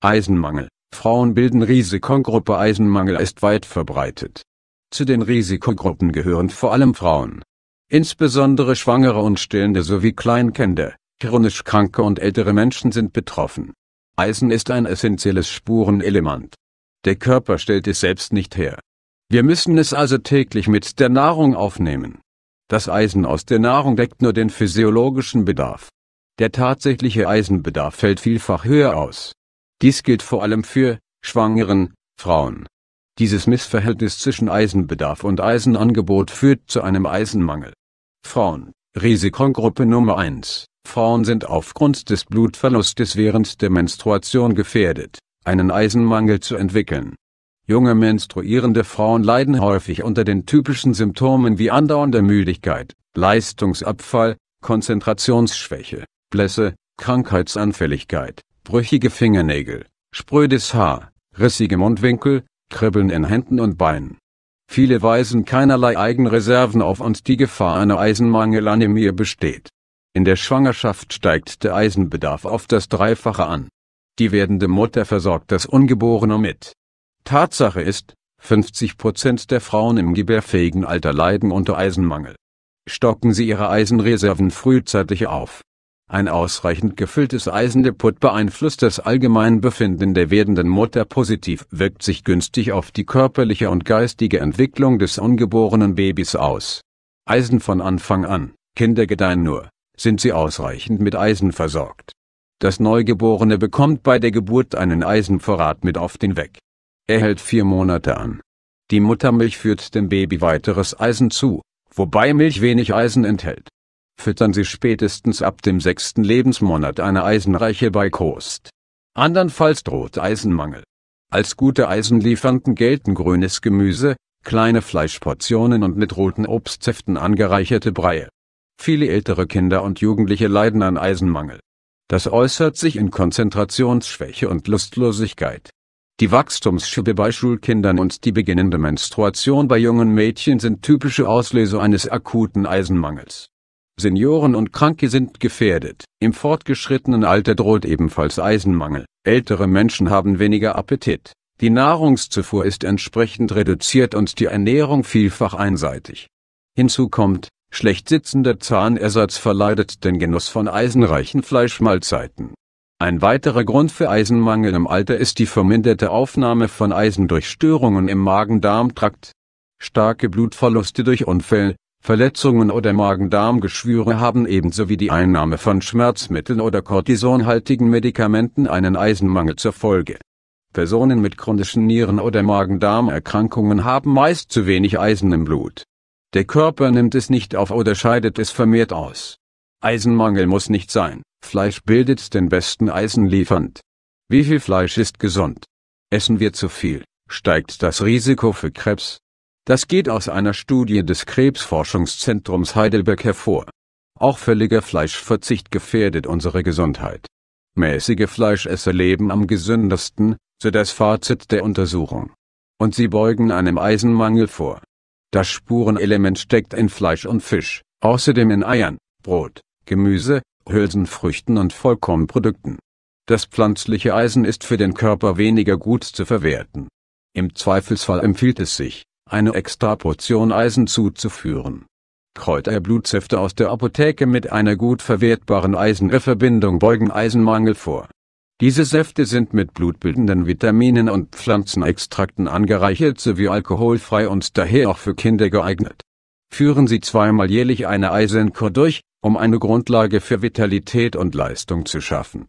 Eisenmangel Frauen bilden Risikogruppe Eisenmangel ist weit verbreitet. Zu den Risikogruppen gehören vor allem Frauen. Insbesondere Schwangere und Stillende sowie Kleinkinder, chronisch Kranke und ältere Menschen sind betroffen. Eisen ist ein essentielles Spurenelement. Der Körper stellt es selbst nicht her. Wir müssen es also täglich mit der Nahrung aufnehmen. Das Eisen aus der Nahrung deckt nur den physiologischen Bedarf. Der tatsächliche Eisenbedarf fällt vielfach höher aus. Dies gilt vor allem für schwangeren Frauen. Dieses Missverhältnis zwischen Eisenbedarf und Eisenangebot führt zu einem Eisenmangel. Frauen Risikogruppe Nummer 1 Frauen sind aufgrund des Blutverlustes während der Menstruation gefährdet, einen Eisenmangel zu entwickeln. Junge menstruierende Frauen leiden häufig unter den typischen Symptomen wie andauernder Müdigkeit, Leistungsabfall, Konzentrationsschwäche, Blässe, Krankheitsanfälligkeit, brüchige Fingernägel, sprödes Haar, rissige Mundwinkel, Kribbeln in Händen und Beinen. Viele weisen keinerlei Eigenreserven auf und die Gefahr einer Eisenmangelanämie besteht. In der Schwangerschaft steigt der Eisenbedarf auf das Dreifache an. Die werdende Mutter versorgt das Ungeborene mit. Tatsache ist, 50 Prozent der Frauen im gebärfähigen Alter leiden unter Eisenmangel. Stocken Sie Ihre Eisenreserven frühzeitig auf. Ein ausreichend gefülltes Eisendepout beeinflusst das Allgemeinbefinden der werdenden Mutter positiv, wirkt sich günstig auf die körperliche und geistige Entwicklung des ungeborenen Babys aus. Eisen von Anfang an, Kinder gedeihen nur, sind sie ausreichend mit Eisen versorgt. Das Neugeborene bekommt bei der Geburt einen Eisenvorrat mit auf den Weg. Er hält vier Monate an. Die Muttermilch führt dem Baby weiteres Eisen zu, wobei Milch wenig Eisen enthält füttern sie spätestens ab dem sechsten Lebensmonat eine eisenreiche Beikost. Andernfalls droht Eisenmangel. Als gute Eisenliefernden gelten grünes Gemüse, kleine Fleischportionen und mit roten Obstsäften angereicherte Breie. Viele ältere Kinder und Jugendliche leiden an Eisenmangel. Das äußert sich in Konzentrationsschwäche und Lustlosigkeit. Die Wachstumsschübe bei Schulkindern und die beginnende Menstruation bei jungen Mädchen sind typische Auslöser eines akuten Eisenmangels Senioren und Kranke sind gefährdet. Im fortgeschrittenen Alter droht ebenfalls Eisenmangel. Ältere Menschen haben weniger Appetit. Die Nahrungszufuhr ist entsprechend reduziert und die Ernährung vielfach einseitig. Hinzu kommt, schlecht sitzender Zahnersatz verleidet den Genuss von eisenreichen Fleischmahlzeiten. Ein weiterer Grund für Eisenmangel im Alter ist die verminderte Aufnahme von Eisen durch Störungen im Magen-Darm-Trakt. Starke Blutverluste durch Unfälle, Verletzungen oder Magen-Darm-Geschwüre haben ebenso wie die Einnahme von Schmerzmitteln oder cortisonhaltigen Medikamenten einen Eisenmangel zur Folge. Personen mit chronischen Nieren- oder Magen-Darm-Erkrankungen haben meist zu wenig Eisen im Blut. Der Körper nimmt es nicht auf oder scheidet es vermehrt aus. Eisenmangel muss nicht sein, Fleisch bildet den besten Eisen liefernd. Wie viel Fleisch ist gesund? Essen wir zu viel, steigt das Risiko für Krebs, das geht aus einer Studie des Krebsforschungszentrums Heidelberg hervor. Auch völliger Fleischverzicht gefährdet unsere Gesundheit. Mäßige Fleischesser leben am gesündesten, so das Fazit der Untersuchung. Und sie beugen einem Eisenmangel vor. Das Spurenelement steckt in Fleisch und Fisch, außerdem in Eiern, Brot, Gemüse, Hülsenfrüchten und Vollkornprodukten. Das pflanzliche Eisen ist für den Körper weniger gut zu verwerten. Im Zweifelsfall empfiehlt es sich, eine extra Portion Eisen zuzuführen. Kräuterblutsäfte aus der Apotheke mit einer gut verwertbaren Eisenverbindung beugen Eisenmangel vor. Diese Säfte sind mit blutbildenden Vitaminen und Pflanzenextrakten angereichert sowie alkoholfrei und daher auch für Kinder geeignet. Führen Sie zweimal jährlich eine Eisenkur durch, um eine Grundlage für Vitalität und Leistung zu schaffen